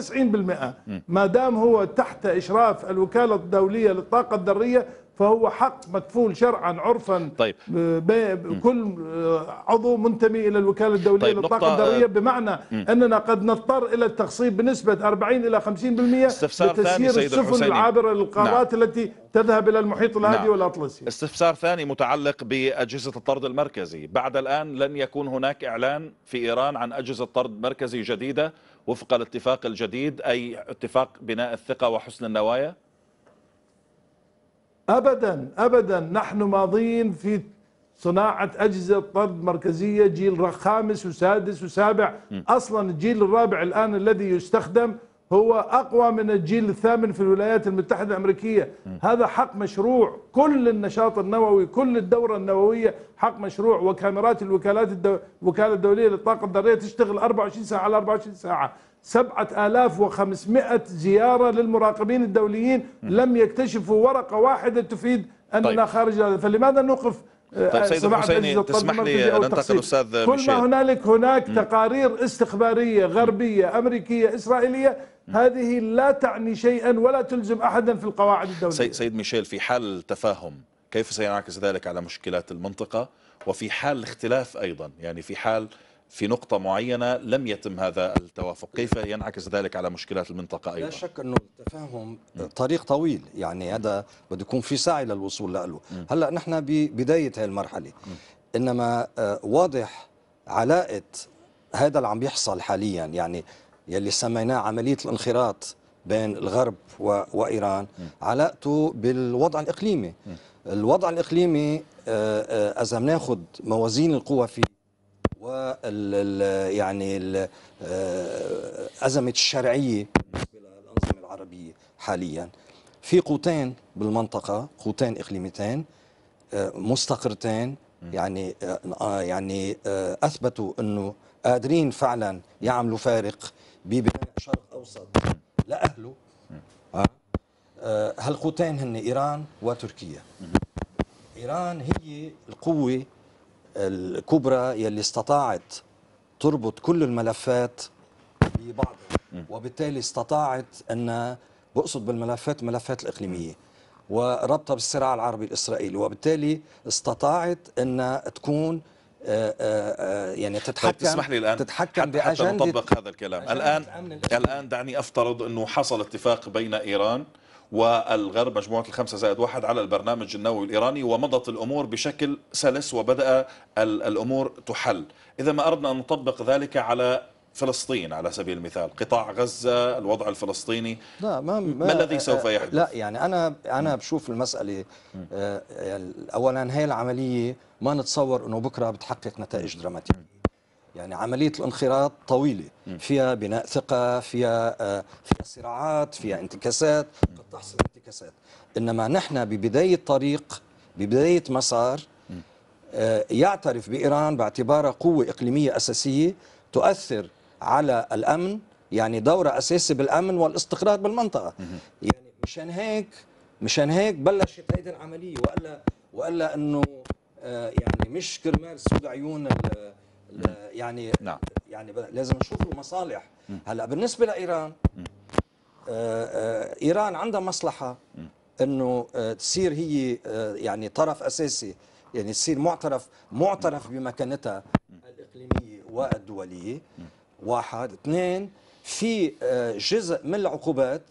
90% ما دام هو تحت إشراف الوكالة الدولية للطاقة الذرية فهو حق مكفول شرعا عرفا طيب. كل آه، عضو منتمي الى الوكاله الدوليه طيب. للطاقه الذريه آه، بمعنى اننا قد نضطر الى التخصيب بنسبه 40 الى 50% لتسيير السفن العابره نعم. للقارات نعم. التي تذهب الى المحيط الهادي نعم. والاطلسي استفسار ثاني متعلق باجهزه الطرد المركزي بعد الان لن يكون هناك اعلان في ايران عن اجهزه طرد مركزي جديده وفق الاتفاق الجديد اي اتفاق بناء الثقه وحسن النوايا أبدا أبدا نحن ماضين في صناعة أجهزة طرد مركزية جيل خامس وسادس وسابع أصلا الجيل الرابع الآن الذي يستخدم هو أقوى من الجيل الثامن في الولايات المتحدة الأمريكية هذا حق مشروع كل النشاط النووي كل الدورة النووية حق مشروع وكاميرات الوكالات الدو... الوكالة الدولية للطاقة الذرية تشتغل 24 ساعة على 24 ساعة سبعة آلاف وخمسمائة زيارة للمراقبين الدوليين م. لم يكتشفوا ورقة واحدة تفيد أننا طيب. خارج هذا فلماذا نوقف طيب سيد آه، الحسيني تسمح لي ان انتقل استاذ كل ما هنالك هناك م. تقارير استخباريه غربيه امريكيه اسرائيليه م. هذه لا تعني شيئا ولا تلزم احدا في القواعد الدوليه سيد ميشيل في حال تفاهم كيف سينعكس ذلك على مشكلات المنطقه وفي حال اختلاف ايضا يعني في حال في نقطة معينة لم يتم هذا التوافق كيف ينعكس ذلك على مشكلات المنطقة أيضا لا شك أنه التفاهم نعم. طريق طويل يعني هذا بده يكون في سعي للوصول له نعم. هلأ نحن ببداية هذه المرحلة نعم. إنما آه، واضح علاقة هذا اللي عم بيحصل حاليا يعني يلي سميناه عملية الانخراط بين الغرب وإيران علاقته بالوضع الإقليمي الوضع الإقليمي إذا آه، آه، بناخذ موازين القوى فيه و يعني آه، أزمة الشرعية بالنسبة للأنظمة العربية حاليا في قوتين بالمنطقة قوتين اقليميتين آه، مستقرتين يعني آه، يعني أثبتوا أنه قادرين فعلا يعملوا فارق ببناء شرق أوسط لأهله هالقوتين هن إيران وتركيا إيران هي القوة الكبرى يلي استطاعت تربط كل الملفات ببعض وبالتالي استطاعت أن بقصد بالملفات ملفات الإقليمية وربطها بالصراع العربي الإسرائيلي وبالتالي استطاعت أن تكون آه، آه، آه، يعني تتحكم تسمح طيب، لي الان تتحكم حتى, حتى نطبق هذا الكلام الان الان دعني افترض انه حصل اتفاق بين ايران والغرب مجموعة الخمسة زائد واحد على البرنامج النووي الإيراني ومضت الأمور بشكل سلس وبدأ الأمور تحل إذا ما أردنا أن نطبق ذلك على فلسطين على سبيل المثال قطاع غزة الوضع الفلسطيني لا ما, ما, ما الذي سوف آه، يحدث لا يعني أنا أنا بشوف المسألة آه، أولا هي العملية ما نتصور أنه بكرة بتحقق نتائج دراماتيكيه يعني عمليه الانخراط طويله فيها بناء ثقه فيها آه، فيها صراعات فيها انتكاسات قد تحصل انتكاسات انما نحن ببدايه طريق ببدايه مسار آه، يعترف بايران باعتبارها قوه اقليميه اساسيه تؤثر على الامن يعني دورة أساسي بالأمن والاستقرار بالمنطقة يعني مشان هيك مشان هيك بلشت هيدي العملية وإلا وإلا إنه آه، يعني مش كرمال سود عيون يعني نعم. يعني لازم نشوف المصالح هلا بالنسبه لايران آه، آه، ايران عندها مصلحه انه آه، تصير هي يعني طرف اساسي يعني تصير معترف معترف بمكانتها الاقليميه والدوليه واحد اثنين في جزء من العقوبات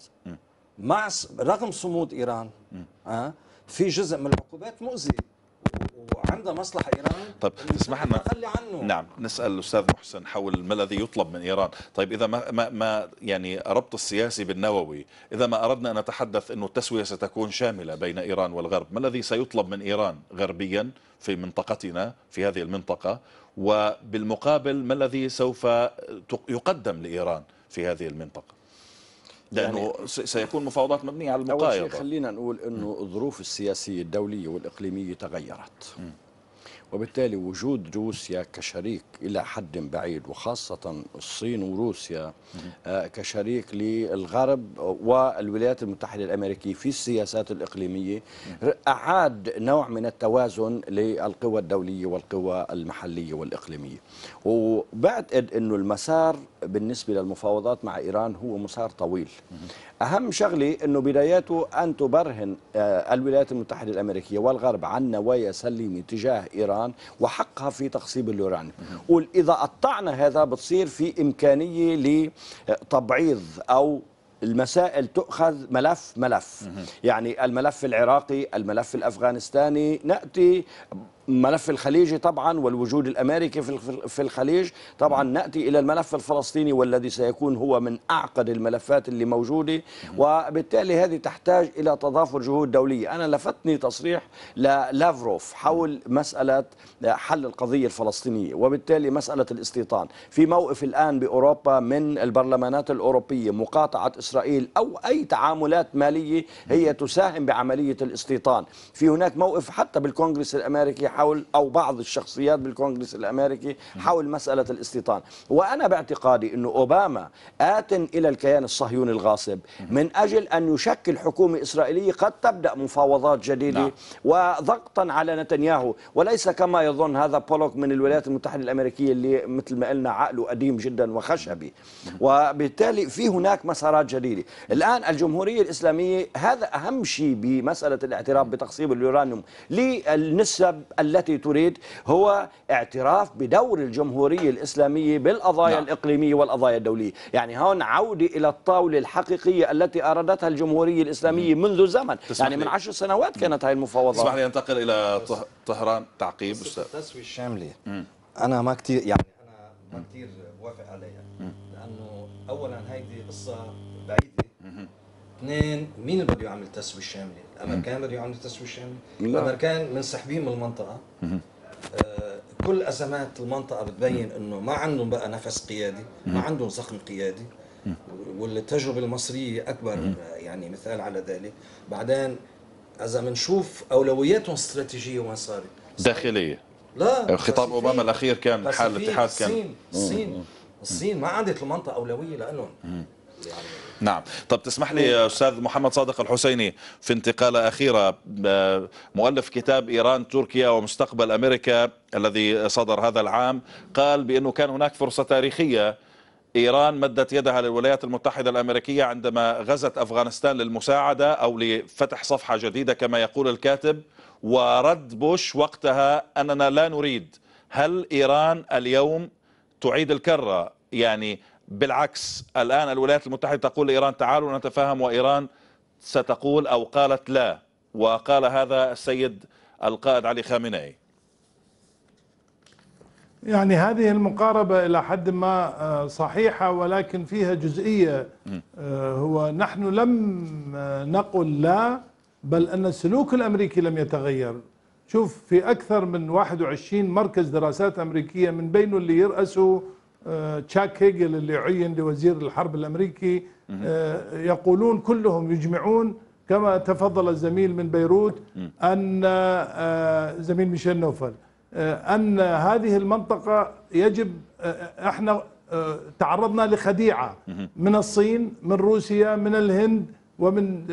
مع رغم صمود ايران في جزء من العقوبات مؤذي وعندها مصلحه ايران طيب تسمح لنا عنه نعم نسال الاستاذ محسن حول ما الذي يطلب من ايران طيب اذا ما ما, ما يعني ربط السياسي بالنووي اذا ما اردنا ان نتحدث انه التسويه ستكون شامله بين ايران والغرب ما الذي سيطلب من ايران غربيا في منطقتنا في هذه المنطقه وبالمقابل ما الذي سوف يقدم لايران في هذه المنطقه لانه يعني سيكون مفاوضات مبنيه على المقايضه اول شيء خلينا نقول انه الظروف السياسيه الدوليه والاقليميه تغيرت م. وبالتالي وجود روسيا كشريك إلى حد بعيد وخاصة الصين وروسيا آه، كشريك للغرب والولايات المتحدة الأمريكية في السياسات الإقليمية أعاد نوع من التوازن للقوى الدولية والقوى المحلية والإقليمية وبعتقد أنه المسار بالنسبة للمفاوضات مع إيران هو مسار طويل أهم شغلة أنه بداياته أن تبرهن آه، الولايات المتحدة الأمريكية والغرب عن نوايا سليمة تجاه إيران وحقها في تخصيب اليورانيوم قول إذا قطعنا هذا بتصير في إمكانية لتبعيض أو المسائل تؤخذ ملف ملف يعني الملف العراقي الملف الأفغانستاني نأتي ملف الخليجي طبعا والوجود الامريكي في الخليج طبعا ناتي الى الملف الفلسطيني والذي سيكون هو من اعقد الملفات اللي موجوده وبالتالي هذه تحتاج الى تضافر جهود دوليه انا لفتني تصريح لافروف حول مساله حل القضيه الفلسطينيه وبالتالي مساله الاستيطان في موقف الان باوروبا من البرلمانات الاوروبيه مقاطعه اسرائيل او اي تعاملات ماليه هي تساهم بعمليه الاستيطان في هناك موقف حتى بالكونغرس الامريكي حول أو بعض الشخصيات بالكونغرس الأمريكي حول مسألة الاستيطان وأنا باعتقادي انه أوباما آت إلى الكيان الصهيوني الغاصب من أجل أن يشكل حكومة إسرائيلية قد تبدأ مفاوضات جديدة نعم. وضغطا على نتنياهو وليس كما يظن هذا بولوك من الولايات المتحدة الأمريكية اللي مثل ما قلنا عقله قديم جدا وخشبي وبالتالي في هناك مسارات جديدة الآن الجمهورية الإسلامية هذا أهم شيء بمسألة الاعتراف بتخصيب اليورانيوم للنسب التي تريد هو اعتراف بدور الجمهورية الإسلامية بالقضايا نعم. الإقليمية والقضايا الدولية يعني هون عودة إلى الطاولة الحقيقية التي أرادتها الجمهورية الإسلامية مم. منذ زمن يعني من عشر سنوات كانت هاي المفاوضات اسمح لي أنتقل إلى طهران تعقيب التسوية الشاملة أنا ما كثير يعني أنا ما كثير بوافق عليها لأنه أولا هيدي قصة بعيدة اثنين مين اللي بده يعمل تسويه شامله؟ الامريكان بده يعملوا تسويه شامله؟ الامريكان منسحبين من المنطقه آه، كل ازمات المنطقه بتبين انه ما عندهم بقى نفس قيادي، ما عندهم زخم قيادي والتجربه المصريه اكبر آه، يعني مثال على ذلك، بعدين اذا بنشوف اولوياتهم الاستراتيجيه وين صارت؟ داخليه لا خطاب اوباما الاخير كان حال الاتحاد كان الصين الصين الصين ما عادت المنطقه اولويه لهم نعم طب تسمح لي أستاذ محمد صادق الحسيني في انتقالة أخيرة آه، مؤلف كتاب إيران تركيا ومستقبل أمريكا الذي صدر هذا العام قال بأنه كان هناك فرصة تاريخية إيران مدت يدها للولايات المتحدة الأمريكية عندما غزت أفغانستان للمساعدة أو لفتح صفحة جديدة كما يقول الكاتب ورد بوش وقتها أننا لا نريد هل إيران اليوم تعيد الكرة يعني بالعكس الآن الولايات المتحدة تقول لإيران تعالوا نتفاهم وإيران ستقول أو قالت لا وقال هذا السيد القائد علي خامنئي يعني هذه المقاربة إلى حد ما آه، صحيحة ولكن فيها جزئية آه، هو نحن لم آه، نقل لا بل أن السلوك الأمريكي لم يتغير شوف في أكثر من 21 مركز دراسات أمريكية من بين اللي يرأسه آه، تشاك هيجل اللي عين لوزير الحرب الأمريكي آه، يقولون كلهم يجمعون كما تفضل الزميل من بيروت أن آه، زميل ميشيل نوفل أن هذه المنطقة يجب احنا تعرضنا لخديعة من الصين من روسيا من الهند ومن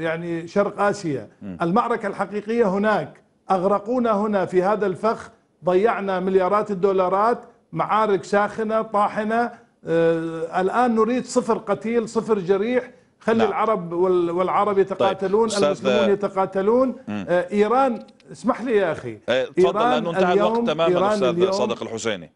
يعني شرق آسيا المعركة الحقيقية هناك أغرقونا هنا في هذا الفخ ضيعنا مليارات الدولارات معارك ساخنة طاحنة آه، الآن نريد صفر قتيل صفر جريح خلي نعم. العرب والعرب يتقاتلون طيب. المسلمون يتقاتلون آه إيران اسمح لي يا أخي آه، تفضل لأنه انتهى الوقت تماما إيران أستاذ اليوم صادق الحسيني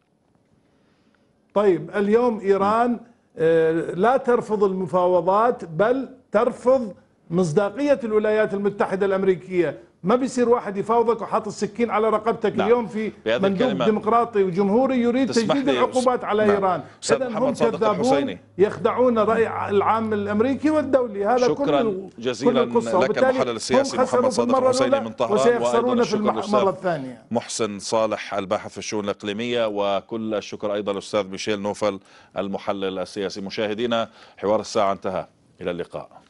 طيب اليوم إيران آه لا ترفض المفاوضات بل ترفض مصداقية الولايات المتحدة الأمريكية ما بيصير واحد يفاوضك وحاط السكين على رقبتك نعم. اليوم في مندوب ديمقراطي وجمهوري يريد تجديد العقوبات على نعم. ايران اذا هم كذابون يخدعون الراي العام الامريكي والدولي هذا شكرا كل جزيلا كل القصة. لك المحلل السياسي محمد صادق حسيني من طهران وسيخسرون في المره الثانيه محسن صالح الباحث في الشؤون الاقليميه وكل الشكر ايضا للاستاذ ميشيل نوفل المحلل السياسي مشاهدينا حوار الساعه انتهى الى اللقاء